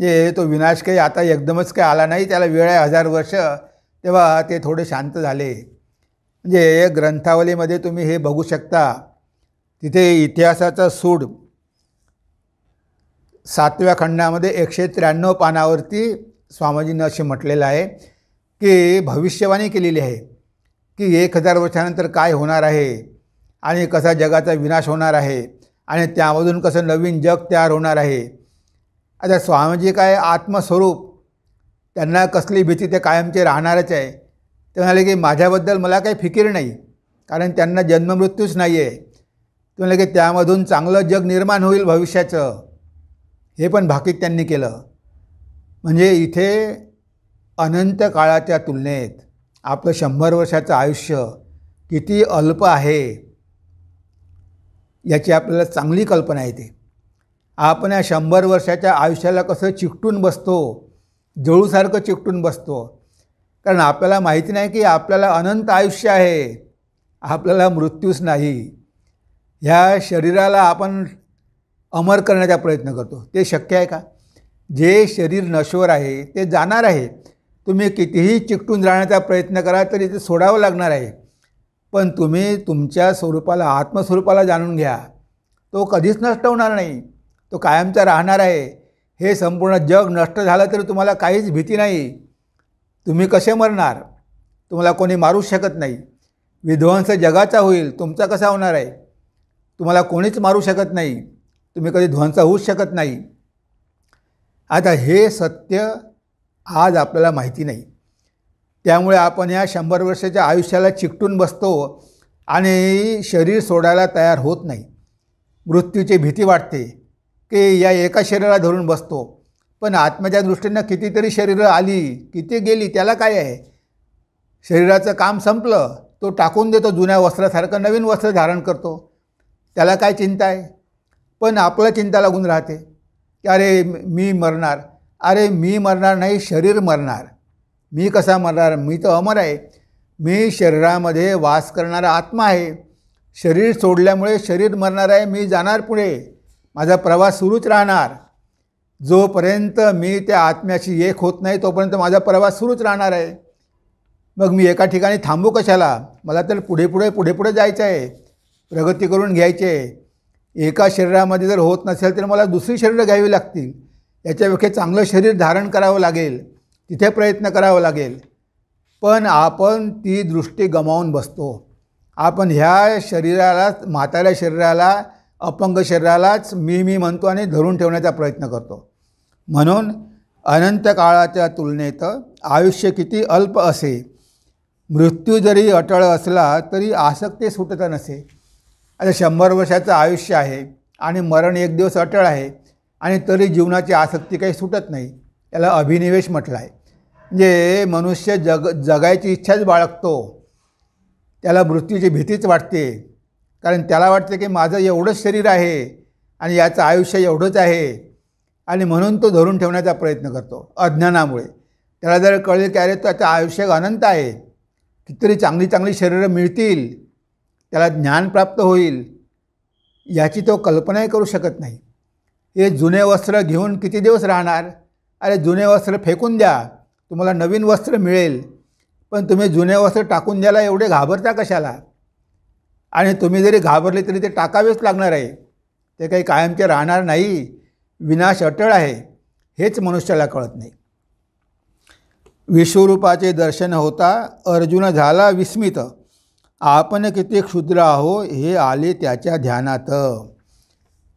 Speaker 1: जे तो विनाश काही आता एकदमच काही आला नाही त्याला वेळ आहे हजार वर्ष तेव्हा ते थोडे शांत झाले म्हणजे ग्रंथावलीमध्ये तुम्ही हे बघू शकता तिथे इतिहासाचा सूड सातव्या खंडामध्ये एकशे त्र्याण्णव पानावरती स्वामीजीनं असे म्हटलेलं आहे की भविष्यवाणी केलेली आहे की एक हजार वर्षानंतर काय होणार आहे आणि कसा जगाचा विनाश होणार आहे आणि त्यामधून कसं नवीन जग तयार होणार आहे आता स्वामीजी काय आत्मस्वरूप त्यांना कसली भीती ते कायमचे राहणारच आहे ते म्हणाले की माझ्याबद्दल मला काही फिकीर नाही कारण त्यांना जन्ममृत्यूच नाही आहे ते म्हणाले की त्यामधून चांगलं जग निर्माण होईल भविष्याचं हे पण भाकीत त्यांनी केलं म्हणजे इथे अनंत काळाच्या तुलनेत आपलं शंभर वर्षाचं आयुष्य किती अल्प आहे याची आपल्याला चांगली कल्पना येते आपण या शंभर वर्षाच्या आयुष्याला कसं चिकटून बसतो जळूसारखं चिकटून बसतो कारण आपल्याला माहिती नाही की आपल्याला अनंत आयुष्य आहे आपल्याला मृत्यूच नाही ह्या शरीराला आपण अमर करण्याचा प्रयत्न करतो ते शक्य आहे का जे शरीर नश्वर आहे ते जाणार आहे तुम्ही कितीही चिकटून राहण्याचा प्रयत्न करा तरी ते सोडावं लागणार आहे पण तुम्ही तुमच्या स्वरूपाला आत्मस्वरूपाला जाणून घ्या तो कधीच नष्ट होणार नाही तो कायमचा राहणार आहे हे संपूर्ण जग नष्ट झालं तरी तुम्हाला काहीच भीती नाही तुम्ही कसे मरणार तुम्हाला कोणी मारूच शकत नाही विध्वंस जगाचा होईल तुमचा कसा होणार आहे तुम्हाला कोणीच मारू शकत नाही तुम्ही कधी ध्वंस होऊच शकत नाही आता हे सत्य आज आपल्याला माहिती नाही त्यामुळे आपण या शंभर वर्षाच्या आयुष्याला चिकटून बसतो आणि शरीर सोडायला तयार होत नाही मृत्यूची भीती वाटते की या एका शरीराला धरून बसतो पण आत्म्याच्या दृष्टीनं कितीतरी शरीरं आली किती गेली त्याला काय आहे शरीराचं काम संपलं तो टाकून देतो जुन्या वस्त्रासारखं नवीन वस्त्र धारण करतो त्याला काय चिंता आहे पण आपलं चिंता लागून राहते की अरे मी मरणार अरे मी मरणार नाही शरीर मरणार मी कसा मरणार मी तर अमर आहे मी शरीरामध्ये वास करणारा आत्मा आहे शरीर सोडल्यामुळे शरीर मरणार आहे मी जाणार पुढे माझा प्रवास सुरूच राहणार जोपर्यंत मी त्या आत्म्याशी एक होत नाही तोपर्यंत माझा प्रवास सुरूच राहणार आहे मग मी एका ठिकाणी थांबू कशाला मला तर पुढे पुढे पुढे पुढे जायचं आहे प्रगती करून घ्यायची आहे एका शरीरामध्ये जर होत नसेल तर मला दुसरी शरीरं घ्यावी लागतील याच्यापेक्षा चांगलं शरीर धारण करावं लागेल तिथे प्रयत्न करावा लागेल पण आपण ती दृष्टी गमावून बसतो आपण ह्या शरीराला म्हाताऱ्या शरीराला अपंग शरीरालाच मी मी म्हणतो आणि धरून ठेवण्याचा प्रयत्न करतो म्हणून अनंत काळाच्या तुलनेत आयुष्य किती अल्प असे मृत्यू जरी अटळ असला तरी आसक्ती सुटत नसे आता शंभर वर्षाचं आयुष्य आहे आणि मरण एक दिवस अटळ आहे आणि तरी जीवनाची आसक्ती काही सुटत नाही याला अभिनिवेश म्हटला आहे म्हणजे मनुष्य जग जगायची इच्छाच बाळगतो त्याला मृत्यूची भीतीच वाटते कारण त्याला वाटते की माझं एवढंच शरीर आहे आणि याचं आयुष्य एवढंच आहे आणि म्हणून तो धरून ठेवण्याचा प्रयत्न करतो अज्ञानामुळे त्याला जर कळेल की अरे त्याचं आयुष्य अनंत आहे कितीतरी चांगली चांगली शरीरं मिळतील त्याला ज्ञान प्राप्त होईल याची तो कल्पनाही करू शकत नाही हे जुने वस्त्र घेऊन किती दिवस राहणार अरे जुने वस्त्र फेकून द्या तुम्हाला नवीन वस्त्र मिळेल पण तुम्ही जुने वस्त्र टाकून द्यायला एवढे घाबरता कशाला आणि तुम्ही जरी घाबरले तरी ते टाकावेच लागणार आहे ते काही कायमचे राहणार नाही विनाश अटळ आहे हेच मनुष्याला कळत नाही विश्वरूपाचे दर्शन होता अर्जुन झाला विस्मित आपण किती क्षुद्र आहो हे आले त्याच्या ध्यानात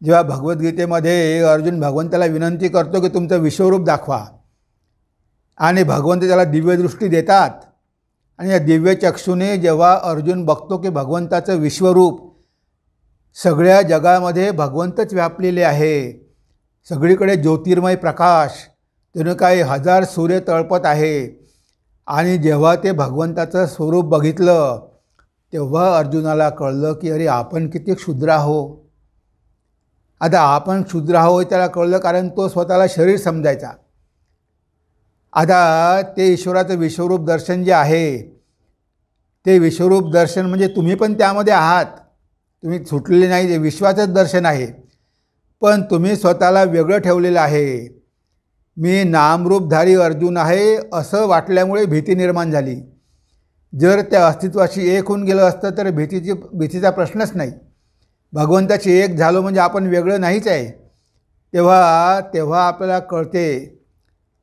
Speaker 1: जेव्हा भगवद्गीतेमध्ये अर्जुन भगवंताला विनंती करतो की तुमचं विश्वरूप दाखवा आणि भगवंत त्याला दिव्यदृष्टी देतात आणि या दिव्यचक्षुने जेव्हा अर्जुन बघतो की भगवंताचं विश्वरूप सगळ्या जगामध्ये भगवंतच व्यापलेले आहे सगळीकडे ज्योतिर्मय प्रकाश त्यानं काही हजार सूर्य तळपत आहे आणि जेव्हा ते भगवंताचं स्वरूप बघितलं तेव्हा अर्जुनाला कळलं की अरे आपण किती क्षुद्र आहो आता आपण क्षुद्र आहो त्याला कळलं कारण तो स्वतःला शरीर समजायचा आता ते ईश्वराचं विश्वरूप दर्शन जे आहे ते विश्वरूप दर्शन म्हणजे तुम्ही पण त्यामध्ये आहात तुम्ही सुटलेले नाही ते विश्वाचंच दर्शन आहे पण तुम्ही स्वतःला वेगळं ठेवलेलं आहे मी नामरूपधारी अर्जुन आहे असं वाटल्यामुळे भीती निर्माण झाली जर त्या अस्तित्वाशी एक होऊन गेलं असतं तर भीतीची भीतीचा प्रश्नच नाही भगवंताशी एक झालो म्हणजे आपण वेगळं नाहीच आहे तेव्हा तेव्हा आपल्याला कळते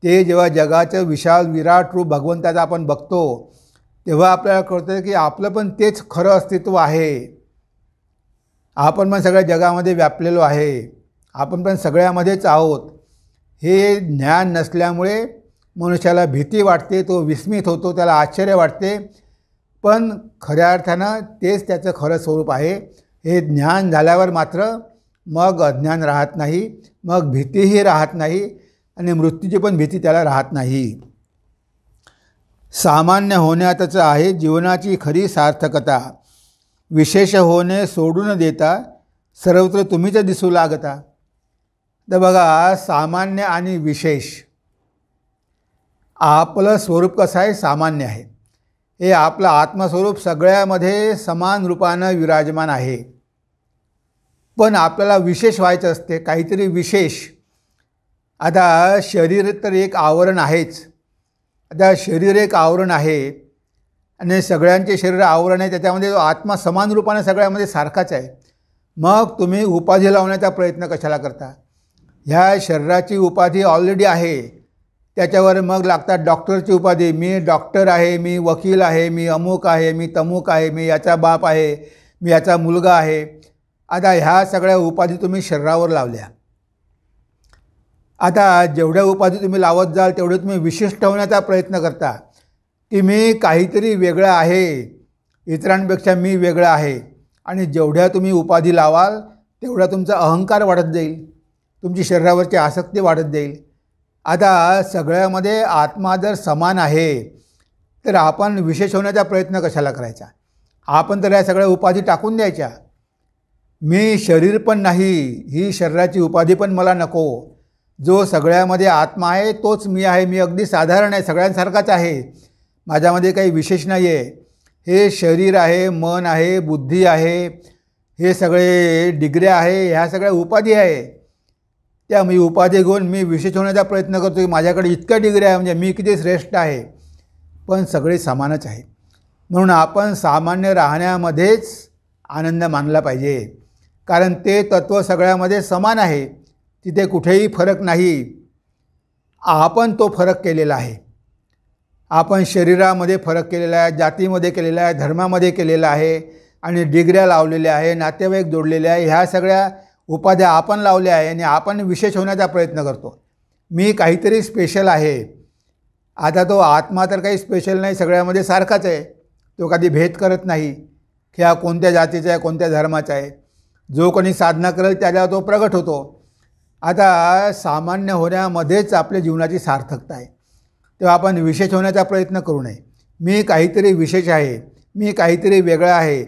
Speaker 1: ते जेव्हा जगाचं विशाल विराट रूप भगवंताचं आपण बघतो तेव्हा आपल्याला कळतं की आपलं पण तेच खरं अस्तित्व आहे आपण पण सगळ्या जगामध्ये व्यापलेलो आहे आपण पण सगळ्यामध्येच आहोत हे ज्ञान नसल्यामुळे मनुष्याला भीती वाटते तो विस्मित होतो त्याला आश्चर्य वाटते पण खऱ्या अर्थानं तेच त्याचं खरं स्वरूप आहे हे ज्ञान झाल्यावर मात्र मग अज्ञान राहत नाही मग भीतीही राहत नाही आणि मृत्यूची पण भीती त्याला राहत नाही सामान्य होण्यातच आहे जीवनाची खरी सार्थकता विशेष होणे सोडून देता सर्वत्र तुम्हीच दिसू लागता तर बघा सामान्य आणि विशेष आपलं स्वरूप कसं आहे सामान्य आहे हे आपलं आत्मस्वरूप सगळ्यामध्ये समान रूपानं विराजमान आहे पण आपल्याला विशेष व्हायचं असते काहीतरी विशेष आता शरीर तर एक आवरण आहेच आता शरीर एक आवरण आहे आणि सगळ्यांचे शरीर आवरण आहे त्याच्यामध्ये आत्मा समान रूपाने सगळ्यामध्ये सारखाच आहे मग तुम्ही उपाधी लावण्याचा प्रयत्न कशाला करता ह्या शरीराची उपाधी ऑलरेडी आहे त्याच्यावर मग लागतात डॉक्टरची उपाधी मी डॉक्टर आहे मी वकील आहे मी अमुक आहे मी तमुक आहे मी याचा बाप आहे मी याचा मुलगा आहे आता ह्या सगळ्या उपाधी तुम्ही शरीरावर लावल्या आता जेवढ्या उपाधी तुम्ही लावत जाल तेवढं तुम्ही विशेष ठेवण्याचा प्रयत्न करता की मी काहीतरी वेगळं आहे इतरांपेक्षा मी वेगळं आहे आणि जेवढ्या तुम्ही उपाधी लावाल तेवढा तुमचा अहंकार वाढत जाईल तुमची शरीरावरची आसक्ती वाढत जाईल आता सगळ्यामध्ये आत्मा जर समान आहे तर आपण विशेष होण्याचा प्रयत्न कशाला करायचा आपण तर या सगळ्या उपाधी टाकून द्यायच्या मी शरीर पण नाही ही शरीराची उपाधी पण मला नको जो सगळ्यामध्ये आत्मा आहे तोच मी आहे मी अगदी साधारण आहे सगळ्यांसारखाच आहे माझ्यामध्ये काही विशेष नाही आहे हे शरीर आहे मन आहे बुद्धी आहे हे सगळे डिग्र्या आहे ह्या सगळ्या उपाधी आहे त्या मी उपाधी घेऊन मी विशेष होण्याचा प्रयत्न करतो की माझ्याकडे इतक्या डिग्री आहे म्हणजे मी किती श्रेष्ठ आहे पण सगळे समानच आहे म्हणून आपण सामान्य राहण्यामध्येच आनंद मानला पाहिजे कारण ते तत्त्व सगळ्यामध्ये समान आहे तिथे कुठेही फरक नाही आपण तो फरक केलेला आहे आपण शरीरामध्ये फरक केलेला आहे जातीमध्ये केलेला आहे धर्मामध्ये केलेला आहे आणि डिग्र्या लावलेल्या आहे नातेवाईक जोडलेले आहे ह्या सगळ्या उपाध्या आपण लावल्या आहे आणि आपण विशेष होण्याचा प्रयत्न करतो मी काहीतरी स्पेशल आहे आता तो आत्मा तर काही स्पेशल नाही सगळ्यामध्ये सारखाच आहे तो कधी भेद करत नाही की हा कोणत्या जातीचा आहे कोणत्या धर्माचा आहे जो कोणी साधना करेल त्याला तो प्रगट होतो आता सामान्य होण्यामध्येच आपल्या जीवनाची सार्थकता आहे तेव्हा आपण विशेष होण्याचा प्रयत्न करू नये मी काहीतरी विशेष आहे मी काहीतरी वेगळं आहे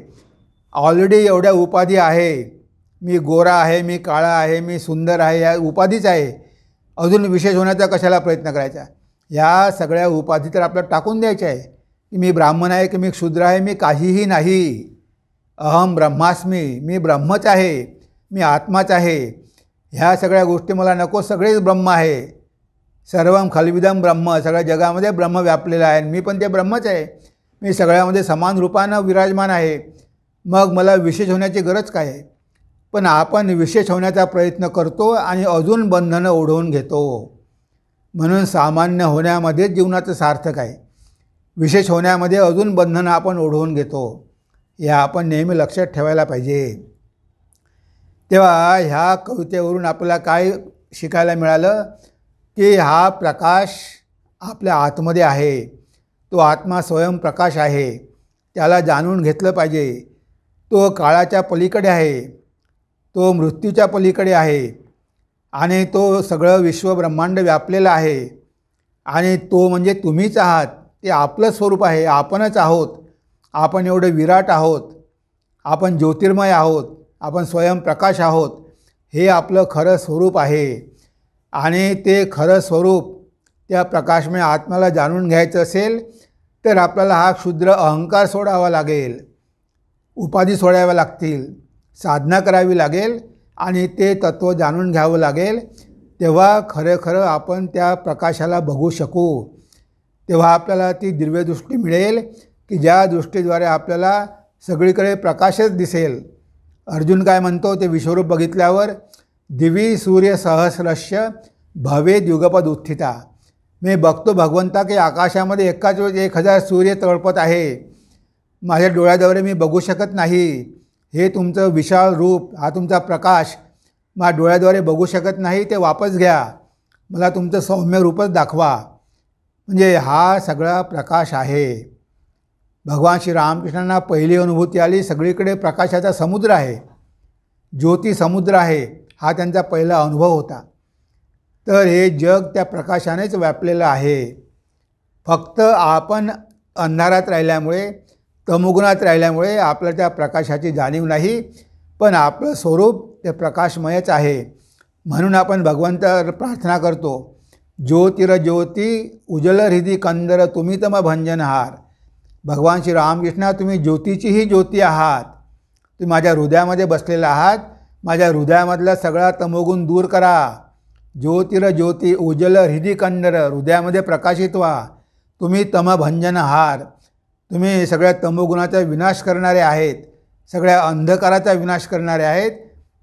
Speaker 1: ऑलरेडी एवढ्या उपाधी आहे मी गोरा आहे मी काळा आहे मी सुंदर आहे या उपाधीच आहे अजून विशेष होण्याचा कशाला प्रयत्न करायचा या सगळ्या उपाधी तर आपल्याला टाकून द्यायच्या आहे की मी ब्राह्मण आहे की मी क्षुद्र आहे मी काहीही नाही अहम ब्रह्मास्मी मी ब्रह्मच आहे मी आत्माच आहे ह्या सगळ्या गोष्टी मला नको सगळेच ब्रह्म आहे सर्वम खलविदम ब्रह्म सगळ्या जगामध्ये ब्रह्म व्यापलेलं आहे मी पण ते ब्रह्मच आहे मी सगळ्यामध्ये समान रूपानं विराजमान आहे मग मला विशेष होण्याची गरज काय पण आपण विशेष होण्याचा प्रयत्न करतो आणि अजून बंधनं ओढवून घेतो म्हणून सामान्य होण्यामध्येच जीवनाचं सार्थक आहे विशेष होण्यामध्ये अजून बंधनं आपण ओढवून घेतो हे आपण नेहमी लक्षात ठेवायला पाहिजे तेव्हा ह्या कवितेवरून आपल्याला काय शिकायला मिळालं की हा प्रकाश आपल्या आतमध्ये आहे तो आत्मा स्वयंप्रकाश आहे त्याला जाणून घेतलं पाहिजे तो काळाच्या पलीकडे आहे तो मृत्यूच्या पलीकडे आहे आणि तो सगळं विश्वब्रह्मांड व्यापलेला आहे आणि तो म्हणजे तुम्हीच आहात ते आपलं स्वरूप आहे आपणच आहोत आपण एवढं विराट आहोत आपण ज्योतिर्मय आहोत आपण स्वयंप्रकाश आहोत हे आपलं खरं स्वरूप आहे आणि ते खरं स्वरूप त्या प्रकाशमय आत्म्याला जाणून घ्यायचं असेल तर आपल्याला हा क्षुद्र अहंकार सोडावा लागेल उपाधी सोडाव्या लागतील साधना करावी लागेल आणि ते तत्त्व जाणून घ्यावं लागेल तेव्हा खरं खरं आपण त्या प्रकाशाला बघू शकू तेव्हा आपल्याला ती दिव्यदृष्टी मिळेल की ज्या दृष्टीद्वारे आपल्याला सगळीकडे प्रकाशच दिसेल अर्जुन काय म्हणतो ते विश्वरूप बघितल्यावर दिवी सूर्य सहस्रश्य भवे युगपद उत्थिता मी बघतो भगवंता की आकाशामध्ये एकाच वेळेस एक हजार सूर्य तळपत आहे माझ्या डोळ्याद्वारे मी बघू शकत नाही हे तुमचं विशाल रूप हा तुमचा प्रकाश मा डोळ्याद्वारे बघू शकत नाही ते वापस घ्या मला तुमचं सौम्य रूपच दाखवा म्हणजे हा सगळा प्रकाश आहे भगवान श्री रामकृष्णांना पहिली अनुभूती आली सगळीकडे प्रकाशाचा समुद्र आहे ज्योती समुद्र आहे हा त्यांचा पहिला अनुभव होता तर हे जग त्या प्रकाशानेच व्यापलेलं आहे फक्त आपण अंधारात राहिल्यामुळे तमुगुणात राहिल्यामुळे आपलं त्या प्रकाशाची जाणीव नाही पण आपलं स्वरूप ते प्रकाशमयच आहे म्हणून आपण भगवंत प्रार्थना करतो ज्योतिर ज्योती उजल हृदी कंदर तुम्ही तम भंजनहार भगवान श्री रामकृष्ण तुम्ही ज्योतीचीही ज्योती आहात तुम्ही माझ्या हृदयामध्ये बसलेला आहात माझ्या हृदयामधला सगळा तमोगुण दूर करा ज्योतिर ज्योती उजल हृदिकंडर हृदयामध्ये प्रकाशित व्हा तुम्ही तमभंजनहार तुम्ही सगळ्या तमोगुणाचा विनाश करणारे आहेत सगळ्या अंधकाराचा विनाश करणारे आहेत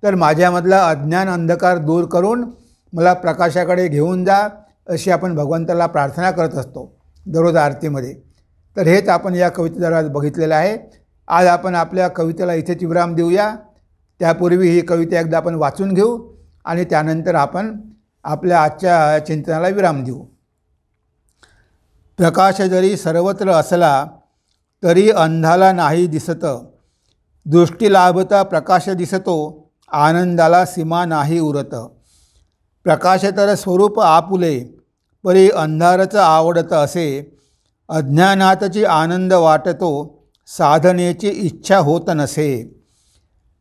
Speaker 1: तर माझ्यामधला अज्ञान अंधकार दूर करून मला प्रकाशाकडे घेऊन जा अशी आपण भगवंताला प्रार्थना करत असतो दररोज आरतीमध्ये तर हेच आपण या जरा बघितलेलं आहे आज आपण आपल्या कवितेला इथेच विराम देऊया त्यापूर्वी ही कविता एकदा आपण वाचून घेऊ आणि त्यानंतर आपण आपल्या आजच्या चिंतनाला विराम देऊ प्रकाश जरी सर्वत्र असला तरी अंधाला नाही दिसत दृष्टी लाभता प्रकाश दिसतो आनंदाला सीमा नाही उरत प्रकाश तर स्वरूप आपुले परी अंधारचं आवडतं असे अज्ञानातची आनंद वाटतो साधनेची इच्छा होत नसे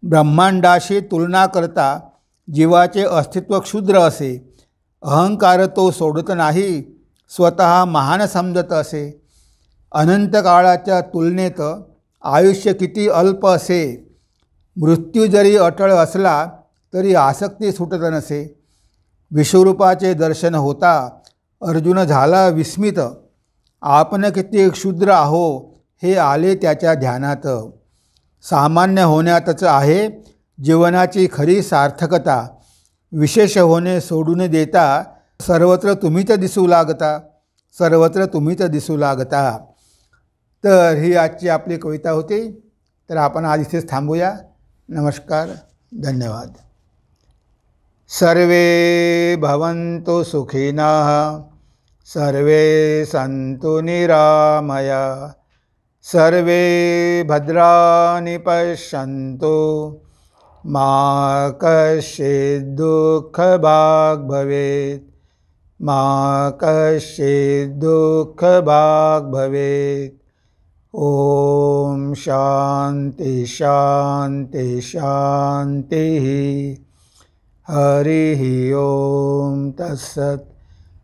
Speaker 1: ब्रह्मांडाशी तुलना करता जीवाचे अस्तित्व क्षुद्र असे अहंकार तो सोडत नाही स्वतः महान समजत असे अनंत काळाच्या तुलनेत आयुष्य किती अल्प असे मृत्यू जरी अटळ असला तरी आसक्ती सुटत नसे विश्वरूपाचे दर्शन होता अर्जुन झाला विस्मित आपण किती क्षुद्र आहो हे आले त्याच्या ध्यानात सामान्य होण्यातच आहे जीवनाची खरी सार्थकता विशेष होणे सोडून देता सर्वत्र तुम्हीच दिसू लागता सर्वत्र तुम्हीच दिसू लागता तर ही आजची आपली कविता होती तर आपण आज इथेच थांबूया नमस्कार धन्यवाद सर्वे भवन्तु सुखिनः सर्वे सन्तु निरामया सर्वे भद्राणि पश्यन्तु मा कश्चिद्दुःखभाग् भवेत् मा कश्चिद्दुःखभाग् भवेत् ॐ शान्ति शान्ति शान्तिः हरिः ॐ तत्सत्